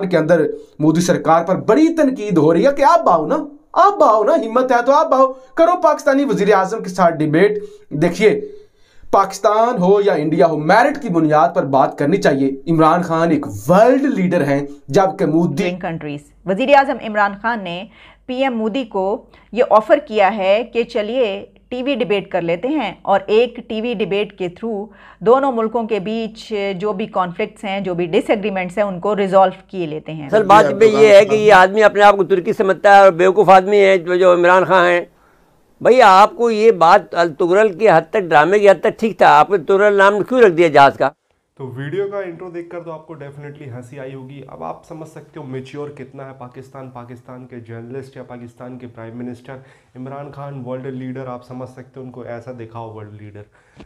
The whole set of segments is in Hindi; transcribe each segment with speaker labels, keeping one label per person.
Speaker 1: के अंदर मोदी सरकार पर बड़ी तनकीद हो रही है कि आप बाओ ना आप बाओ ना हिम्मत है तो आप बाओ करो पाकिस्तानी वजीर आजम के साथ डिबेट देखिए पाकिस्तान हो या इंडिया हो मेरिट की बुनियाद पर बात करनी चाहिए इमरान खान एक वर्ल्ड लीडर हैं जबकि मोदी
Speaker 2: कंट्रीज वजीर आजम इमरान खान ने पीएम मोदी को ये ऑफ़र किया है कि चलिए टीवी डिबेट कर लेते हैं और एक टीवी डिबेट के थ्रू दोनों मुल्कों के बीच जो भी कॉन्फ्लिक्ट्स हैं जो भी डिसएग्रीमेंट्स हैं उनको रिजॉल्व किए लेते हैं सर बात में ये है कि ये आदमी अपने आप को तुर्की समझता है और बेवकूफ़ आदमी है जो जो इमरान खान हैं भाई आपको ये बात तुगरल की हद तक ड्रामे की हद तक ठीक था आपने तुगरल नाम क्यों रख दिया जहाज़ का तो वीडियो
Speaker 1: का इंट्रो देखकर तो आपको डेफिनेटली हंसी आई होगी अब आप समझ सकते हो मेच्योर कितना है पाकिस्तान पाकिस्तान के जर्नलिस्ट या पाकिस्तान के prime minister Imran Khan world leader आप समझ सकते हो उनको ऐसा दिखाओ वर्ल्ड लीडर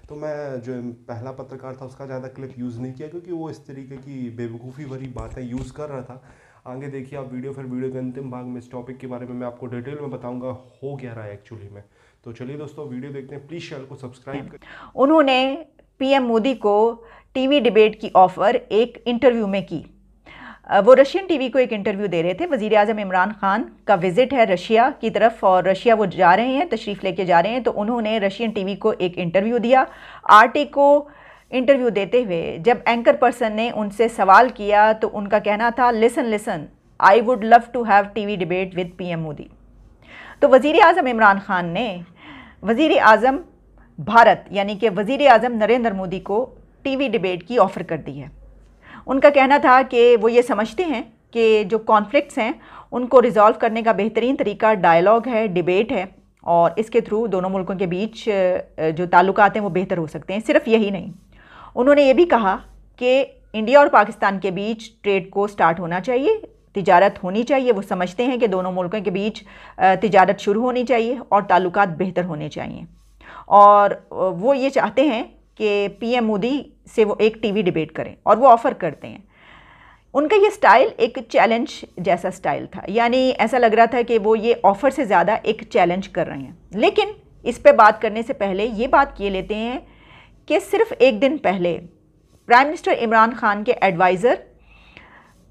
Speaker 1: तो मैं जो पहला पत्रकार था उसका ज़्यादा क्लिप यूज़ नहीं किया क्योंकि वो इस तरीके की बेवकूफ़ी भरी बातें यूज़ कर रहा था आगे देखिए आप वीडियो फिर वीडियो के अंतिम भाग में इस टॉपिक के बारे में मैं आपको डिटेल में बताऊंगा हो क्या रहा है एक्चुअली में तो चलिए दोस्तों वीडियो देखते हैं प्लीज़ चैनल को सब्सक्राइब कर
Speaker 2: उन्होंने पीएम मोदी को टीवी डिबेट की ऑफ़र एक इंटरव्यू में की वो रशियन टीवी को एक इंटरव्यू दे रहे थे वज़ी अजम इमरान ख़ान का विज़िट है रशिया की तरफ और रशिया वो जा रहे हैं तशरीफ़ लेके जा रहे हैं तो उन्होंने रशियन टीवी को एक इंटरव्यू दिया आरटी को इंटरव्यू देते हुए जब एंकर पर्सन ने उनसे सवाल किया तो उनका कहना था listen listen I would love to have TV debate with P Modi तो वज़ीर अजम इमरान ख़ान ने वज़ी अजम भारत यानी कि वज़ी अजम नरेंद्र मोदी को टीवी डिबेट की ऑफ़र कर दी है उनका कहना था कि वो ये समझते हैं कि जो कॉन्फ्लिक्ट्स हैं उनको रिज़ॉल्व करने का बेहतरीन तरीका डायलॉग है डिबेट है और इसके थ्रू दोनों मुल्कों के बीच जो ताल्लुक हैं वो बेहतर हो सकते हैं सिर्फ यही नहीं उन्होंने ये भी कहा कि इंडिया और पाकिस्तान के बीच ट्रेड को स्टार्ट होना चाहिए तिजारत होनी चाहिए वो समझते हैं कि दोनों मुल्कों के बीच तिजारत शुरू होनी चाहिए और ताल्लुक बेहतर होने चाहिए और वो ये चाहते हैं कि पीएम मोदी से वो एक टीवी डिबेट करें और वो ऑफ़र करते हैं उनका ये स्टाइल एक चैलेंज जैसा स्टाइल था यानी ऐसा लग रहा था कि वो ये ऑफ़र से ज़्यादा एक चैलेंज कर रहे हैं लेकिन इस पे बात करने से पहले ये बात किए लेते हैं कि सिर्फ एक दिन पहले प्राइम मिनिस्टर इमरान खान के एडवाइज़र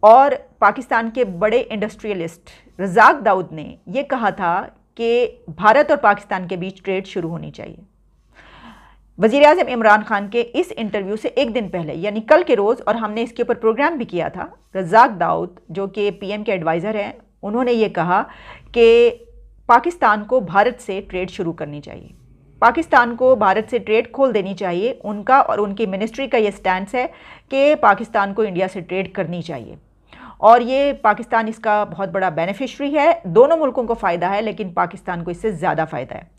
Speaker 2: और पाकिस्तान के बड़े इंडस्ट्रियलिस्ट रजाक दाऊद ने यह कहा था कि भारत और पाकिस्तान के बीच ट्रेड शुरू होनी चाहिए वजीर अजम इमरान खान के इस इंटरव्यू से एक दिन पहले यानी कल के रोज़ और हमने इसके ऊपर प्रोग्राम भी किया था रजाक दाऊद जो कि पीएम के एडवाइज़र हैं उन्होंने ये कहा कि पाकिस्तान को भारत से ट्रेड शुरू करनी चाहिए पाकिस्तान को भारत से ट्रेड खोल देनी चाहिए उनका और उनकी मिनिस्ट्री का ये स्टैंड है कि पाकिस्तान को इंडिया से ट्रेड करनी चाहिए और ये पाकिस्तान इसका बहुत बड़ा बेनिफिशरी है दोनों मुल्कों को फ़ायदा है लेकिन पाकिस्तान को इससे ज़्यादा फ़ायदा है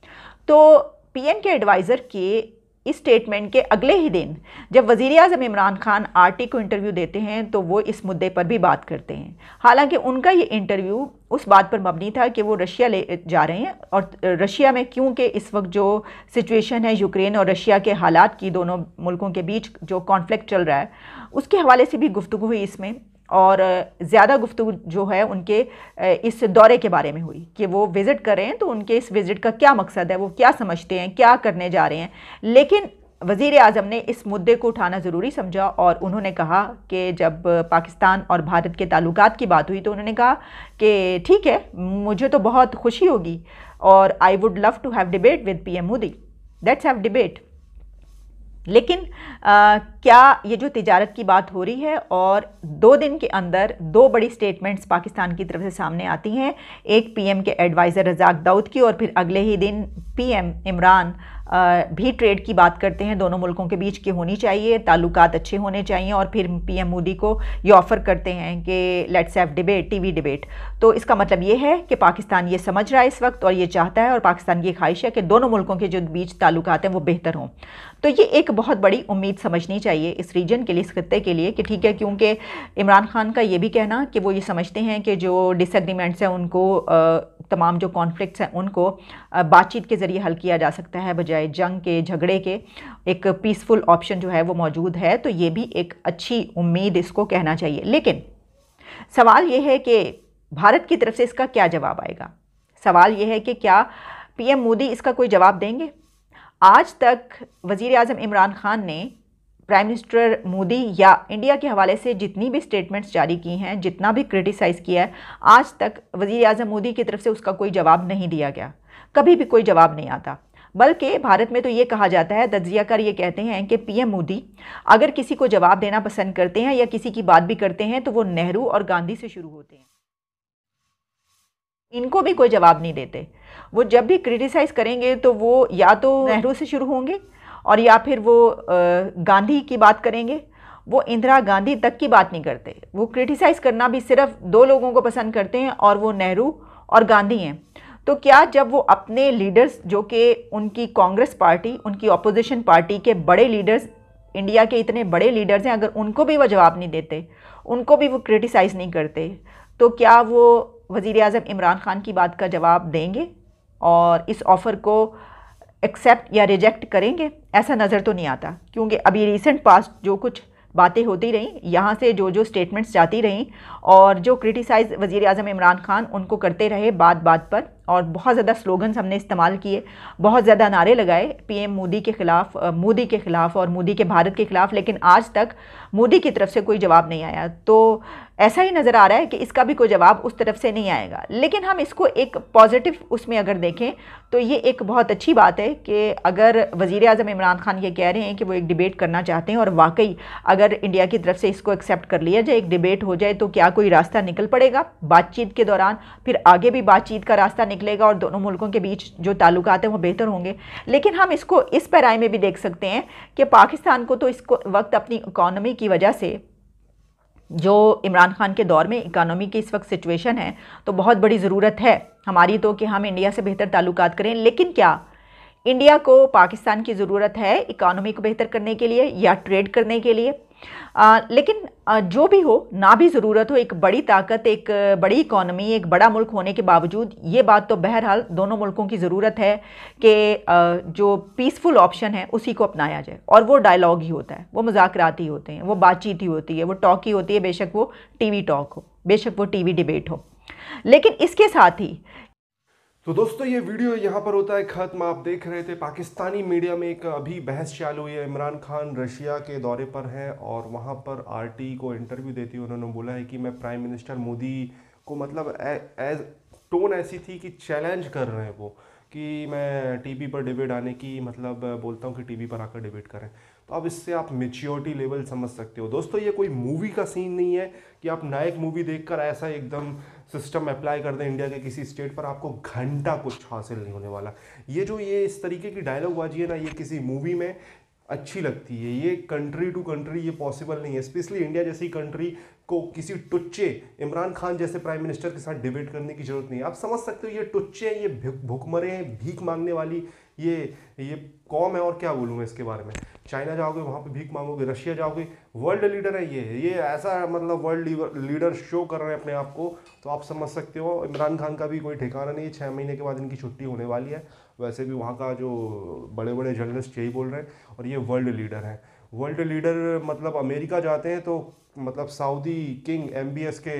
Speaker 2: तो पीएम के एडवाइज़र के इस स्टेटमेंट के अगले ही दिन जब वज़ी अजम इमरान खान टी को इंटरव्यू देते हैं तो वो इस मुद्दे पर भी बात करते हैं हालांकि उनका ये इंटरव्यू उस बात पर मबनी था कि वो रशिया ले जा रहे हैं और रशिया में क्योंकि इस वक्त जो सिचुएशन है यूक्रेन और रशिया के हालात की दोनों मुल्कों के बीच जो कॉन्फ्लिक्ट चल रहा है उसके हवाले से भी गुफ्तु हुई इसमें और ज़्यादा गुफ्तु जो है उनके इस दौरे के बारे में हुई कि वो विज़िट करें तो उनके इस विज़िट का क्या मकसद है वो क्या समझते हैं क्या करने जा रहे हैं लेकिन वज़ी अजम ने इस मुद्दे को उठाना ज़रूरी समझा और उन्होंने कहा कि जब पाकिस्तान और भारत के ताल्लुक की बात हुई तो उन्होंने कहा कि ठीक है मुझे तो बहुत खुशी होगी और I would love to have debate with P M Modi let's have debate लेकिन आ, क्या ये जो तिजारत की बात हो रही है और दो दिन के अंदर दो बड़ी स्टेटमेंट्स पाकिस्तान की तरफ से सामने आती हैं एक पीएम के एडवाइज़र रजाक दाऊद की और फिर अगले ही दिन पीएम इमरान भी ट्रेड की बात करते हैं दोनों मुल्कों के बीच की होनी चाहिए ताल्लुकात अच्छे होने चाहिए और फिर पीएम मोदी को ये ऑफ़र करते हैं कि let's have debate TV debate तो इसका मतलब ये है कि पाकिस्तान ये समझ रहा है इस वक्त और ये चाहता है और पाकिस्तान की ख्वाहिश है कि दोनों मुल्कों के जो बीच ताल्लुक हैं वो बेहतर हों तो ये एक बहुत बड़ी उम्मीद समझनी चाहिए इस रीजन के लिए इस खत्े के लिए कि ठीक है क्योंकि इमरान खान का ये भी कहना कि वो ये समझते हैं कि जो डिसग्रीमेंट्स हैं उनको आ, तमाम जो कॉन्फ्लिक्ट्स हैं उनको बातचीत के ज़रिए हल किया जा सकता है बजाय जंग के झगड़े के एक पीसफुल ऑप्शन जो है वो मौजूद है तो ये भी एक अच्छी उम्मीद इसको कहना चाहिए लेकिन सवाल ये है कि भारत की तरफ से इसका क्या जवाब आएगा सवाल ये है कि क्या पीएम मोदी इसका कोई जवाब देंगे आज तक वज़ी अजम इमरान ख़ान ने प्राइम मिनिस्टर मोदी या इंडिया के हवाले से जितनी भी स्टेटमेंट्स जारी की हैं जितना भी क्रिटिसाइज़ किया है आज तक वज़ी अजम मोदी की तरफ से उसका कोई जवाब नहीं दिया गया कभी भी कोई जवाब नहीं आता बल्कि भारत में तो ये कहा जाता है तजियाकार ये कहते हैं कि पीएम मोदी अगर किसी को जवाब देना पसंद करते हैं या किसी की बात भी करते हैं तो वो नेहरू और गांधी से शुरू होते हैं इनको भी कोई जवाब नहीं देते वो जब भी क्रिटिसाइज़ करेंगे तो वो या तो नेहरू से शुरू होंगे और या फिर वो गांधी की बात करेंगे वो इंदिरा गांधी तक की बात नहीं करते वो क्रिटिसाइज़ करना भी सिर्फ दो लोगों को पसंद करते हैं और वो नेहरू और गांधी हैं तो क्या जब वो अपने लीडर्स जो कि उनकी कांग्रेस पार्टी उनकी अपोजिशन पार्टी के बड़े लीडर्स इंडिया के इतने बड़े लीडर्स हैं अगर उनको भी वो जवाब नहीं देते उनको भी वो क्रिटिसाइज़ नहीं करते तो क्या वो वज़ी अजम इमरान ख़ान की बात का जवाब देंगे और इस ऑफ़र को एक्सेप्ट या रिजेक्ट करेंगे ऐसा नज़र तो नहीं आता क्योंकि अभी रिसेंट पास्ट जो कुछ बातें होती रहीं यहाँ से जो जो स्टेटमेंट्स जाती रहीं और जो क्रिटिसाइज़ वज़ी अजम इमरान खान उनको करते रहे बात बात पर और बहुत ज़्यादा स्लोगन्स हमने इस्तेमाल किए बहुत ज़्यादा नारे लगाए पीएम मोदी के ख़िलाफ़ मोदी के ख़िलाफ़ और मोदी के भारत के ख़िलाफ़ लेकिन आज तक मोदी की तरफ से कोई जवाब नहीं आया तो ऐसा ही नज़र आ रहा है कि इसका भी कोई जवाब उस तरफ से नहीं आएगा लेकिन हम इसको एक पॉजिटिव उसमें अगर देखें तो ये एक बहुत अच्छी बात है कि अगर वज़ी अजम इमरान खान ये कह रहे हैं कि वो एक डिबेट करना चाहते हैं और वाकई अगर इंडिया की तरफ से इसको एक्सेप्ट कर लिया जाए एक डिबेट हो जाए तो क्या कोई रास्ता निकल पड़ेगा बातचीत के दौरान फिर आगे भी बातचीत का रास्ता निकलेगा और दोनों मुल्कों के बीच जो ताल्लुक हैं वो बेहतर होंगे लेकिन हम इसको इस पैराई में भी देख सकते हैं कि पाकिस्तान को तो इस वक्त अपनी इकानमी की वजह से जो इमरान खान के दौर में इकानमी की इस वक्त सिचुएशन है तो बहुत बड़ी ज़रूरत है हमारी तो कि हम इंडिया से बेहतर ताल्लुक करें लेकिन क्या इंडिया को पाकिस्तान की ज़रूरत है इकानमी को बेहतर करने के लिए या ट्रेड करने के लिए आ, लेकिन आ, जो भी हो ना भी ज़रूरत हो एक बड़ी ताकत एक बड़ी इकॉनमी एक बड़ा मुल्क होने के बावजूद ये बात तो बहरहाल दोनों मुल्कों की ज़रूरत है कि जो पीसफुल ऑप्शन है उसी को अपनाया जाए और वो डायलॉग ही होता है वो मुजाकरात ही होते हैं वो बातचीत ही होती है वो टॉक ही होती है बेशक वो टी टॉक हो बेशक वो टी डिबेट हो लेकिन इसके साथ ही तो दोस्तों ये वीडियो
Speaker 1: यहाँ पर होता है ख़त्म आप देख रहे थे पाकिस्तानी मीडिया में एक अभी बहस चालू हुई है इमरान खान रशिया के दौरे पर हैं और वहाँ पर आरटी को इंटरव्यू देती हुई उन्होंने बोला है कि मैं प्राइम मिनिस्टर मोदी को मतलब एज टोन ऐसी थी कि चैलेंज कर रहे हैं वो कि मैं टीवी पर डिबेट आने की मतलब बोलता हूँ कि टीवी पर आकर डिबेट करें तो आप इससे आप मेच्योरिटी लेवल समझ सकते हो दोस्तों ये कोई मूवी का सीन नहीं है कि आप नायक मूवी देखकर ऐसा एकदम सिस्टम अप्लाई कर दें इंडिया के किसी स्टेट पर आपको घंटा कुछ हासिल नहीं होने वाला ये जो ये इस तरीके की डायलॉग बाजी है ना ये किसी मूवी में अच्छी लगती है ये कंट्री टू कंट्री ये पॉसिबल नहीं है स्पेशली इंडिया जैसी कंट्री को किसी टुच्चे इमरान खान जैसे प्राइम मिनिस्टर के साथ डिबेट करने की ज़रूरत नहीं है आप समझ सकते हो ये टुच्चे हैं ये भुखमरे हैं भीख मांगने वाली ये ये कौम है और क्या बोलूँ मैं इसके बारे में चाइना जाओगे वहाँ पे भीख मांगोगे रशिया जाओगे वर्ल्ड लीडर है ये ये ऐसा मतलब वर्ल्ड लीडर शो कर रहे हैं अपने आप को तो आप समझ सकते हो इमरान खान का भी कोई ठिकाना नहीं है छः महीने के बाद इनकी छुट्टी होने वाली है वैसे भी वहाँ का जो बड़े बड़े जर्नलिस्ट यही बोल रहे हैं और ये वर्ल्ड लीडर हैं वर्ल्ड लीडर मतलब अमेरिका जाते हैं तो मतलब सऊदी किंग एम के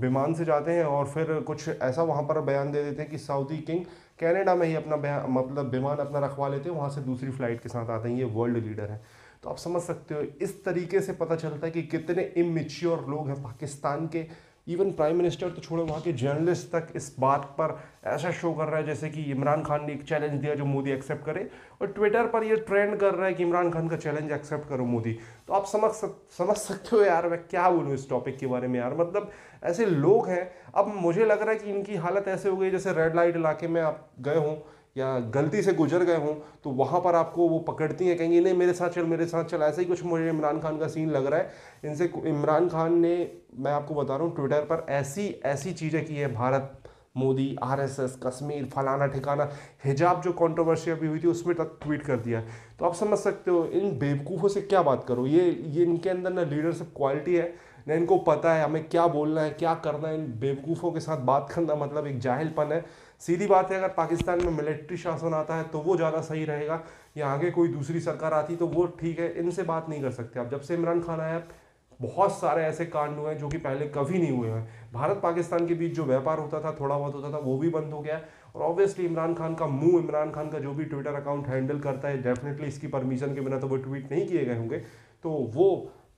Speaker 1: विमान से जाते हैं और फिर कुछ ऐसा वहाँ पर बयान दे देते हैं कि सऊदी किंग कैनेडा में ही अपना मतलब विमान अपना रखवा लेते हैं वहाँ से दूसरी फ्लाइट के साथ आते हैं ये वर्ल्ड लीडर हैं तो आप समझ सकते हो इस तरीके से पता चलता है कि कितने इमेच्योर लोग हैं पाकिस्तान के इवन प्राइम मिनिस्टर तो छोड़ो वहाँ के जर्नलिस्ट तक इस बात पर ऐसा शो कर रहा है जैसे कि इमरान खान ने एक चैलेंज दिया जो मोदी एक्सेप्ट करे और ट्विटर पर ये ट्रेंड कर रहा है कि इमरान खान का चैलेंज एक्सेप्ट करो मोदी तो आप समझ सक समझ सकते हो यार मैं क्या बोलूँ इस टॉपिक के बारे में यार मतलब ऐसे लोग हैं अब मुझे लग रहा है कि इनकी हालत ऐसे हो गई जैसे रेड लाइट इलाके में आप गए हों या गलती से गुजर गए हों तो वहाँ पर आपको वो पकड़ती हैं कहेंगी नहीं मेरे साथ चल मेरे साथ चल ऐसा ही कुछ मुझे इमरान खान का सीन लग रहा है इनसे इमरान खान ने मैं आपको बता रहा हूँ ट्विटर पर ऐसी ऐसी चीज़ें की है भारत मोदी आरएसएस कश्मीर फलाना ठिकाना हिजाब जो कॉन्ट्रोवर्सी अभी हुई थी उसमें तक ट्वीट कर दिया तो आप समझ सकते हो इन बेवकूफ़ों से क्या बात करो ये ये इनके अंदर ना लीडरशिप क्वालिटी है ना इनको पता है हमें क्या बोलना है क्या करना है इन बेवकूफ़ों के साथ बात करना मतलब एक जाहिलपन है सीधी बात है अगर पाकिस्तान में मिलिट्री शासन आता है तो वो ज़्यादा सही रहेगा यहाँ के कोई दूसरी सरकार आती तो वो ठीक है इनसे बात नहीं कर सकते आप जब से इमरान खान आया बहुत सारे ऐसे कांड हुए हैं जो कि पहले कभी नहीं हुए हैं भारत पाकिस्तान के बीच जो व्यापार होता था थोड़ा बहुत होता था वो भी बंद हो गया और ऑब्वियसली इमरान खान का मुंह इमरान खान का जो भी ट्विटर अकाउंट हैंडल करता है डेफिनेटली इसकी परमिशन के बिना तो वो ट्वीट नहीं किए गए होंगे तो वो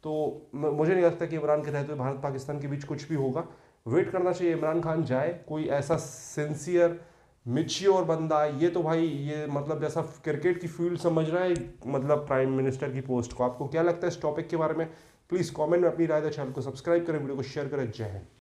Speaker 1: तो मुझे नहीं लगता कि इमरान के रहते हुए भारत पाकिस्तान के बीच कुछ भी होगा वेट करना चाहिए इमरान खान जाए कोई ऐसा सिंसियर मिच्योर बंदा ये तो भाई ये मतलब जैसा क्रिकेट की फील्ड समझ रहा है मतलब प्राइम मिनिस्टर की पोस्ट को आपको क्या लगता है इस टॉपिक के बारे में प्लीज़ कमेंट में अपनी राय दें चैनल को सब्सक्राइब करें वीडियो को शेयर करें जय हिंद